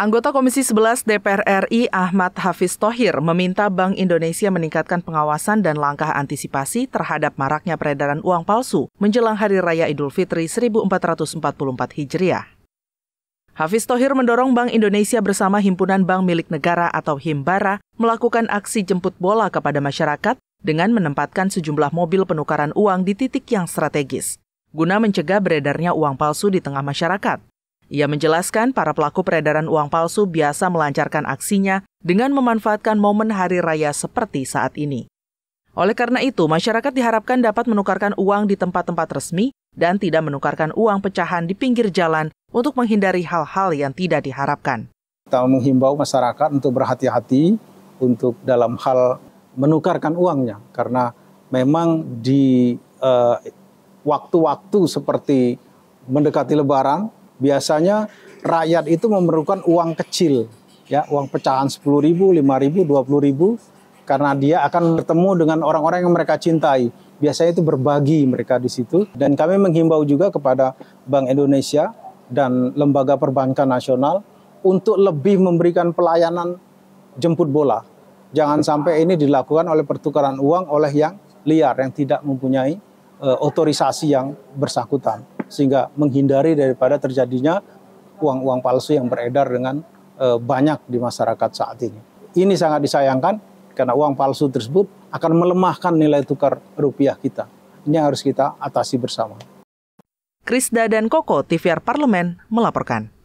Anggota Komisi 11 DPR RI Ahmad Hafiz Tohir meminta Bank Indonesia meningkatkan pengawasan dan langkah antisipasi terhadap maraknya peredaran uang palsu menjelang Hari Raya Idul Fitri 1444 Hijriah. Hafiz Tohir mendorong Bank Indonesia bersama Himpunan Bank Milik Negara atau Himbara melakukan aksi jemput bola kepada masyarakat dengan menempatkan sejumlah mobil penukaran uang di titik yang strategis, guna mencegah beredarnya uang palsu di tengah masyarakat. Ia menjelaskan para pelaku peredaran uang palsu biasa melancarkan aksinya dengan memanfaatkan momen hari raya seperti saat ini. Oleh karena itu, masyarakat diharapkan dapat menukarkan uang di tempat-tempat resmi dan tidak menukarkan uang pecahan di pinggir jalan untuk menghindari hal-hal yang tidak diharapkan. Kita menghimbau masyarakat untuk berhati-hati untuk dalam hal menukarkan uangnya karena memang di eh, waktu-waktu uh, seperti mendekati lebaran Biasanya rakyat itu memerlukan uang kecil, ya uang pecahan 10 ribu, 5 ribu, 20 ribu, karena dia akan bertemu dengan orang-orang yang mereka cintai. Biasanya itu berbagi mereka di situ. Dan kami menghimbau juga kepada Bank Indonesia dan Lembaga Perbankan Nasional untuk lebih memberikan pelayanan jemput bola. Jangan sampai ini dilakukan oleh pertukaran uang oleh yang liar, yang tidak mempunyai uh, otorisasi yang bersangkutan sehingga menghindari daripada terjadinya uang-uang palsu yang beredar dengan e, banyak di masyarakat saat ini. Ini sangat disayangkan karena uang palsu tersebut akan melemahkan nilai tukar rupiah kita. Ini yang harus kita atasi bersama. Krisda dan Koko, TVR Parlemen, melaporkan.